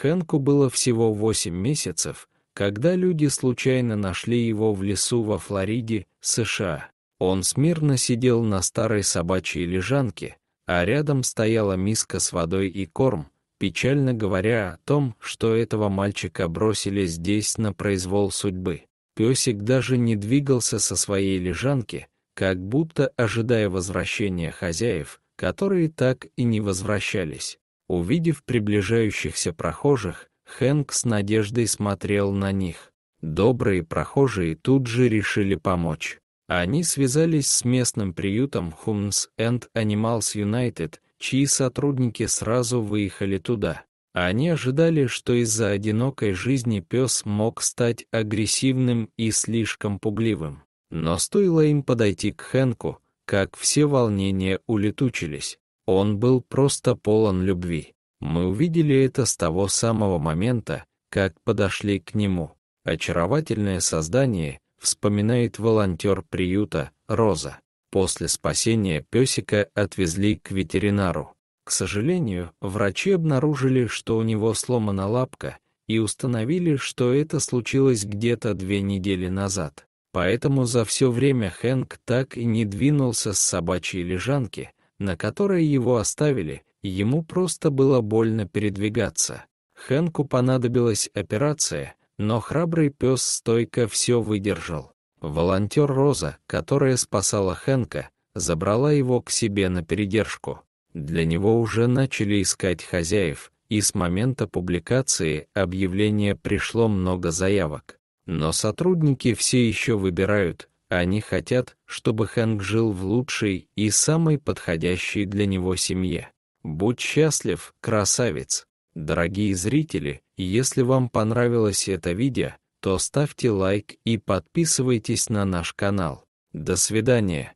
Хэнку было всего 8 месяцев, когда люди случайно нашли его в лесу во Флориде, США. Он смирно сидел на старой собачьей лежанке, а рядом стояла миска с водой и корм, печально говоря о том, что этого мальчика бросили здесь на произвол судьбы. Песик даже не двигался со своей лежанки, как будто ожидая возвращения хозяев, которые так и не возвращались. Увидев приближающихся прохожих, Хэнк с надеждой смотрел на них. Добрые прохожие тут же решили помочь. Они связались с местным приютом Humans and Animals United, чьи сотрудники сразу выехали туда. Они ожидали, что из-за одинокой жизни пес мог стать агрессивным и слишком пугливым. Но стоило им подойти к Хэнку, как все волнения улетучились. Он был просто полон любви. Мы увидели это с того самого момента, как подошли к нему. Очаровательное создание, вспоминает волонтер приюта, Роза. После спасения песика отвезли к ветеринару. К сожалению, врачи обнаружили, что у него сломана лапка, и установили, что это случилось где-то две недели назад. Поэтому за все время Хэнк так и не двинулся с собачьей лежанки, на которой его оставили, ему просто было больно передвигаться. Хэнку понадобилась операция, но храбрый пес стойко все выдержал. Волонтер Роза, которая спасала Хэнка, забрала его к себе на передержку. Для него уже начали искать хозяев, и с момента публикации объявления пришло много заявок. Но сотрудники все еще выбирают, они хотят, чтобы Хэнк жил в лучшей и самой подходящей для него семье. Будь счастлив, красавец! Дорогие зрители, если вам понравилось это видео, то ставьте лайк и подписывайтесь на наш канал. До свидания!